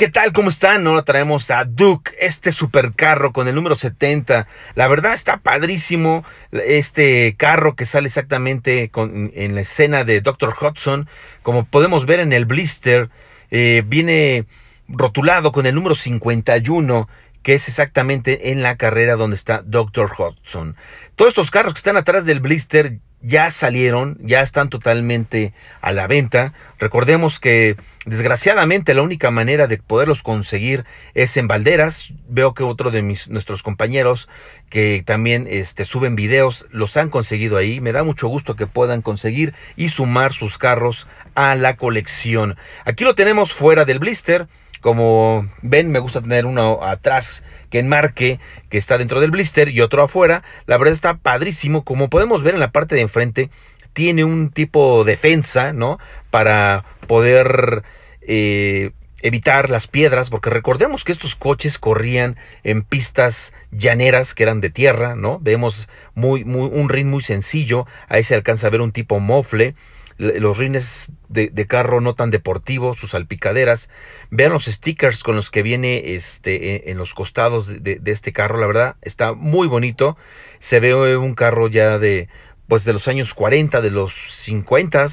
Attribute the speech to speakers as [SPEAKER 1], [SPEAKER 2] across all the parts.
[SPEAKER 1] ¿Qué tal? ¿Cómo están? Ahora traemos a Duke, este supercarro con el número 70. La verdad está padrísimo este carro que sale exactamente en la escena de Dr. Hudson. Como podemos ver en el blister, eh, viene rotulado con el número 51 que es exactamente en la carrera donde está Dr. Hudson. Todos estos carros que están atrás del blister ya salieron, ya están totalmente a la venta. Recordemos que desgraciadamente la única manera de poderlos conseguir es en balderas, Veo que otro de nuestros compañeros que también este, suben videos los han conseguido ahí. Me da mucho gusto que puedan conseguir y sumar sus carros a la colección. Aquí lo tenemos fuera del blister como ven, me gusta tener uno atrás que enmarque, que está dentro del blister y otro afuera. La verdad está padrísimo. Como podemos ver en la parte de enfrente, tiene un tipo de defensa, ¿no? Para poder eh, evitar las piedras, porque recordemos que estos coches corrían en pistas llaneras que eran de tierra, ¿no? Vemos muy, muy, un ritmo muy sencillo. Ahí se alcanza a ver un tipo mofle los rines de, carro no tan deportivo, sus salpicaderas. Vean los stickers con los que viene este, e, en los costados de, este carro, la verdad, está muy bonito. Se ve eh, un carro ya de, pues de los años 40, de los 50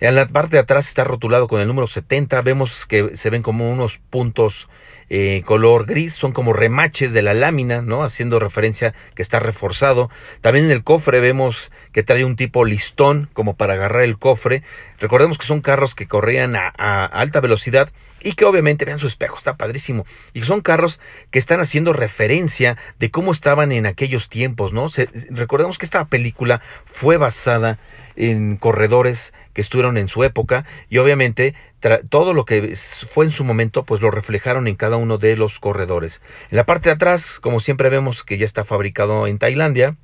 [SPEAKER 1] en la parte de atrás está rotulado con el número 70. Vemos que se ven como unos puntos eh, color gris, son como remaches de la lámina, ¿no? Haciendo referencia que está reforzado. También en el cofre vemos que trae un tipo listón como para agarrar el cofre. Recordemos que son carros que corrían a, alta velocidad y que obviamente vean su espejo, está padrísimo. Y son carros que están haciendo referencia de cómo estaban en aquellos tiempos, ¿no? recordemos que esta película fue basada en corredores que estuvieron en su época y obviamente todo lo que fue en su momento pues lo reflejaron en cada uno de los corredores. En la parte de atrás, como siempre vemos que ya está fabricado en Tailandia,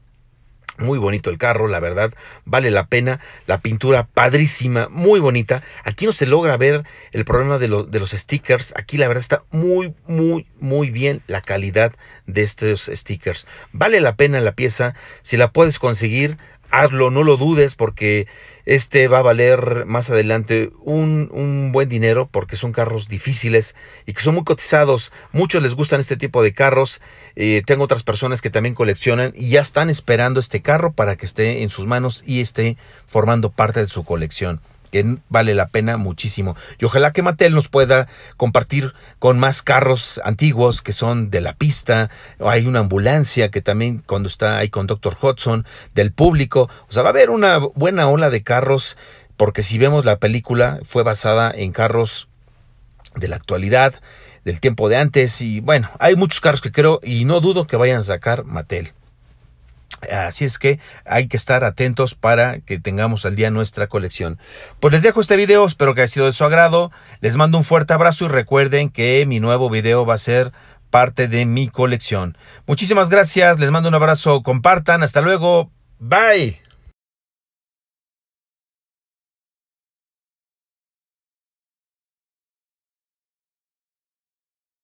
[SPEAKER 1] muy bonito el carro, la verdad, vale la pena. La pintura padrísima, muy bonita. Aquí no se logra ver el problema de, de, los stickers. Aquí la verdad está muy, muy, muy bien la calidad de estos stickers. Vale la pena la pieza. Si la puedes conseguir, hazlo, no lo dudes porque este va a valer más adelante un, un, buen dinero porque son carros difíciles y que son muy cotizados. Muchos les gustan este tipo de carros. Eh, tengo otras personas que también coleccionan y ya están esperando este carro para que esté en sus manos y esté formando parte de su colección que vale la pena muchísimo. Y ojalá que Mattel nos pueda compartir con más carros antiguos que son de la pista. Hay una ambulancia que también cuando está ahí con Dr. Hudson, del público. O sea, va a haber una buena ola de carros, porque si vemos la película, fue basada en carros de la actualidad, del tiempo de antes. Y bueno, hay muchos carros que creo y no dudo que vayan a sacar Mattel. Así es que hay que estar atentos para que tengamos al día nuestra colección. Pues les dejo este video, espero que haya sido de su agrado. Les mando un fuerte abrazo y recuerden que mi nuevo video va a ser parte de mi colección. Muchísimas gracias, les mando un abrazo, compartan, hasta luego, bye.